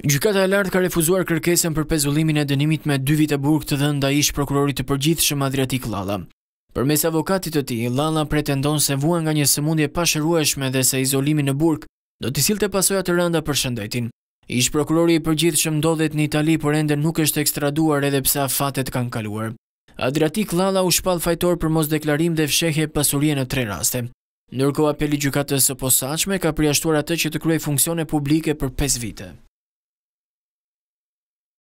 Gjykata e lartë ka refuzuar kërkesën për pezullimin e dënimit me dy vite burg të dhënë nga ish prokurorit të përgjithshëm Adriatik Llalla. Përmes avokatit të tij, Llalla pretendon se vua nga një sëmundje pa shërueshme dhe se izolimi në burg do të sillte pasoja të rënda për shëndetin. Ish prokurori i përgjithshëm ndodhet në Itali por ende nuk është ekstraduar edhe pse afatet kanë kaluar. Adriatik Llalla u shpall fajtor për mos deklarim dhe fshehje pasurie në tre raste. Ndërkohë apeli gjykatës së posaçme ka përjashtuar atë që të kryej funksione publike për 5 vite.